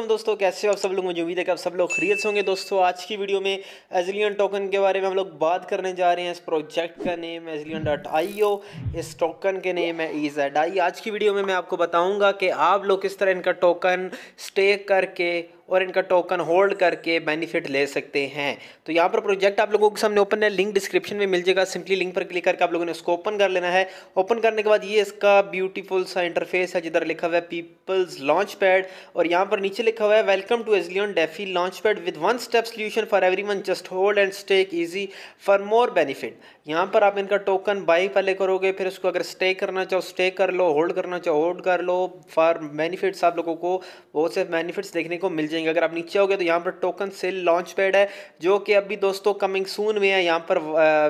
असलम दोस्तों कैसे हो आप सब लोग मुझे उम्मीद है कि आप सब लोग खरीद होंगे दोस्तों आज की वीडियो में एजिलियन टोकन के बारे में हम लोग बात करने जा रहे हैं इस प्रोजेक्ट का नेम एजिलियन डॉट आई ओ इस टोकन के नेम है ई जेड आई आज की वीडियो में मैं आपको बताऊंगा कि आप लोग किस तरह इनका टोकन स्टेक करके और इनका टोकन होल्ड करके बेनिफिट ले सकते हैं तो यहाँ पर प्रोजेक्ट आप लोगों के सामने ओपन है लिंक डिस्क्रिप्शन में मिल जाएगा सिंपली लिंक पर क्लिक करके आप लोगों ने उसको ओपन कर लेना है ओपन करने के बाद ये इसका ब्यूटीफुल सा इंटरफेस है जिधर लिखा हुआ है पीपल्स लॉन्च पैड और यहाँ पर नीचे लिखा हुआ है वेलकम टू एजलियन DeFi launchpad with one step solution for everyone just hold and stake easy for more benefit यहाँ पर आप इनका टोकन बाई पहले करोगे फिर उसको अगर स्टे करना चाहो स्टे कर लो होल्ड करना चाहो होल्ड कर लो फॉर बेनिफिट्स आप लोगों को बहुत से बेनिफिट्स देखने को मिल जाएंगे जाएंगे अगर आप नीचे हो तो यहाँ पर टोकन सेल लॉन्च पैड है जो कि अभी दोस्तों कमिंग सून में है यहाँ पर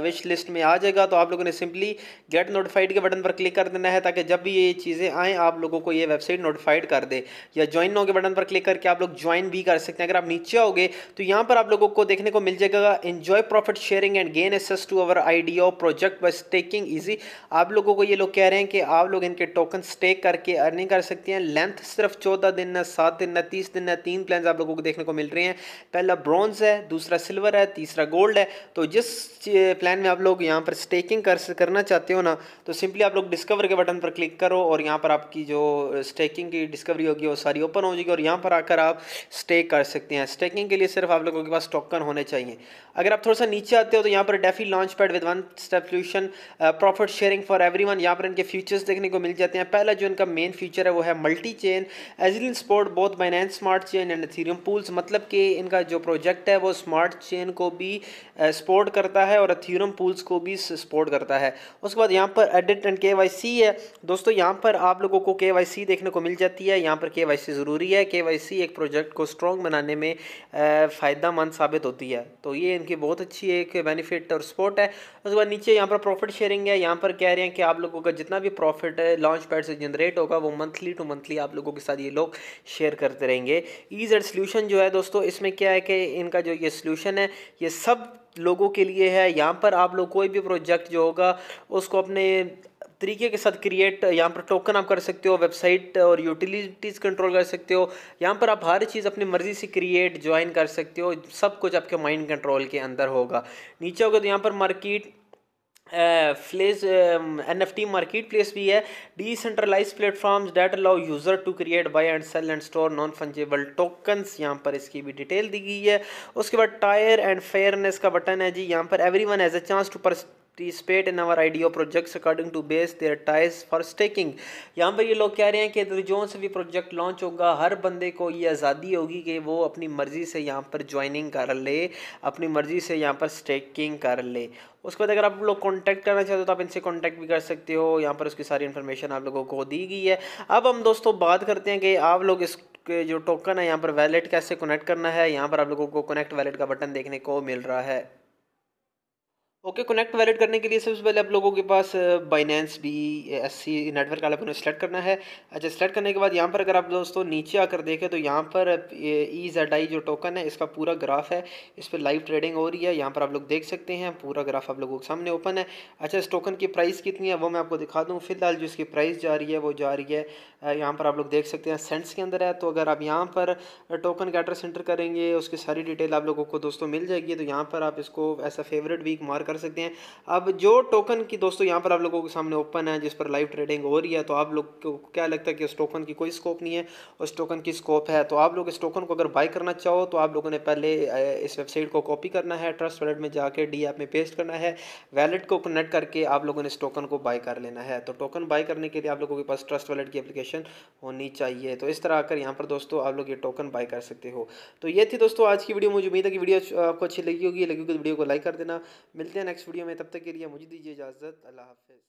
विश लिस्ट में आ जाएगा तो आप लोगों ने सिंपली गेट नोटिफाइड के बटन पर क्लिक कर देना है ताकि जब भी ये चीज़ें आएँ आप लोगों को ये वेबसाइट नोटिफाइड कर दे या ज्वाइन नो के बटन पर क्लिक करके आप लोग ज्वाइन भी कर सकते हैं अगर आप नीचे आओगे तो यहाँ पर आप लोगों को देखने को मिल जाएगा enjoy profit sharing and gain access to our IDO project बस टेकिंग ईजी आप लोगों को ये लोग कह रहे हैं कि आप लोग इनके टोकन स्टेक करके अर्निंग कर सकते हैं लेंथ सिर्फ चौदह दिन है सात दिन है तीस दिन है तीन प्लान हेडलाइंस आप लोगों को देखने को मिल रही हैं पहला ब्रॉन्ज है दूसरा सिल्वर है तीसरा गोल्ड है तो जिस प्लान में आप लोग यहाँ पर स्टेकिंग कर करना चाहते हो ना तो सिंपली आप लोग डिस्कवर के बटन पर क्लिक करो और यहाँ पर आपकी जो स्टेकिंग की डिस्कवरी होगी वो सारी ओपन हो जाएगी और यहाँ पर आकर आप स्टेक कर सकते हैं स्टेकिंग के लिए सिर्फ आप लोगों के पास टोकन होने चाहिए अगर आप थोड़ा सा नीचे आते हो तो यहाँ पर DeFi launchpad with one step solution profit sharing for everyone पर इनके फीचर्स देखने को मिल जाते हैं पहला जो इनका मेन फीचर है वो है multi chain agile support both Binance smart chain and Ethereum pools मतलब कि इनका जो प्रोजेक्ट है वो स्मार्ट चेन को भी सपोर्ट करता है और एथीरियम पूल्स को भी सपोर्ट करता है उसके बाद यहाँ पर एडिट एंड के है दोस्तों यहाँ पर आप लोगों को के देखने को मिल जाती है यहाँ पर के ज़रूरी है के एक प्रोजेक्ट को स्ट्रॉन्ग बनाने में फ़ायदा मंद साबित होती है तो ये इनकी बहुत अच्छी एक बेनिफिट और सपोर्ट है उसके बाद नीचे यहाँ पर प्रॉफिट शेयरिंग है यहाँ पर कह रहे हैं कि आप लोगों का जितना भी प्रॉफिट लॉन्च पैड से जनरेट होगा वो मंथली टू मंथली आप लोगों के साथ ये लोग शेयर करते रहेंगे ईज जेड सोल्यूशन जो है दोस्तों इसमें क्या है कि इनका जो ये सोल्यूशन है ये सब लोगों के लिए है यहाँ पर आप लोग कोई भी प्रोजेक्ट जो होगा उसको अपने तरीके के साथ क्रिएट यहाँ पर टोकन आप कर सकते हो वेबसाइट और यूटिलिटीज़ कंट्रोल कर सकते हो यहाँ पर आप हर चीज़ अपनी मर्ज़ी से क्रिएट ज्वाइन कर सकते हो सब कुछ आपके माइंड कंट्रोल के अंदर होगा नीचे होगा तो यहाँ पर market place N F T market place भी है decentralize platform that allow user to create buy and sell and store non fungible tokens यहाँ पर इसकी भी डिटेल दी गई है उसके बाद टायर एंड फेयरनेस का बटन है जी यहाँ पर every one has a chance to participate in our IDO projects according to base their tiers for staking यहाँ पर ये लोग कह रहे हैं कि तो जो से भी प्रोजेक्ट लॉन्च होगा हर बंदे को ये आज़ादी होगी कि वो अपनी मर्ज़ी से यहाँ पर ज्वाइनिंग कर ले अपनी मर्ज़ी से यहाँ पर स्टेकिंग कर ले उसके बाद अगर आप लोग कांटेक्ट करना चाहते हो तो आप इनसे कांटेक्ट भी कर सकते हो यहाँ पर उसकी सारी इन्फॉर्मेशन आप लोगों को दी गई है अब हम दोस्तों बात करते हैं कि आप लोग इस के जो टोकन है यहाँ पर वैलेट कैसे कनेक्ट करना है यहाँ पर आप लोगों को कनेक्ट वैलेट का बटन देखने को मिल रहा है ओके कनेक्ट वैलिड करने के लिए सबसे पहले आप लोगों के पास Binance B S C network वाला अपने सेलेक्ट करना है अच्छा सेलेक्ट करने के बाद यहाँ पर अगर आप दोस्तों नीचे आकर देखें तो यहाँ पर ई जेड आई जो टोकन है इसका पूरा ग्राफ है इस पर लाइव ट्रेडिंग हो रही है यहाँ पर आप लोग देख सकते हैं पूरा ग्राफ आप लोगों के सामने ओपन है अच्छा इस टोकन की प्राइस कितनी है वो मैं आपको दिखा दूँ फिलहाल जो इसकी प्राइस जा रही है वो जा रही है यहाँ पर आप लोग देख सकते हैं सेंट्स के अंदर है तो अगर आप यहाँ पर टोकन का एड्रेस एंटर करेंगे उसकी सारी डिटेल आप लोगों को दोस्तों मिल जाएगी तो यहाँ पर आप इसको as a favourite week mark कर सकते हैं अब जो टोकन की दोस्तों यहाँ पर आप लोगों के सामने ओपन है जिस पर लाइव ट्रेडिंग हो रही है तो आप लोग को क्या लगता है कि उस टोकन की कोई स्कोप नहीं है उस टोकन की स्कोप है तो आप लोग इस टोकन को अगर बाई करना चाहो तो आप लोगों ने पहले इस वेबसाइट को कॉपी करना है ट्रस्ट वैलेट में जाकर डी ऐप में पेस्ट करना है वैलेट को कनेक्ट करके आप लोगों ने इस टोकन को बाई कर लेना है तो टोकन बाई करने के लिए आप लोगों के पास ट्रस्ट वैलेट की एप्लीकेशन होनी चाहिए तो इस तरह आकर यहाँ पर दोस्तों आप लोग ये टोकन बाई कर सकते हो तो ये थी दोस्तों आज की वीडियो मुझे उम्मीद है कि वीडियो आपको अच्छी लगी होगी लगी होगी तो वीडियो को लाइक कर देना मिलते हैं हैं नेक्स्ट वीडियो में तब तक के लिए मुझे दीजिए इजाज़त अल्लाह हाफिज़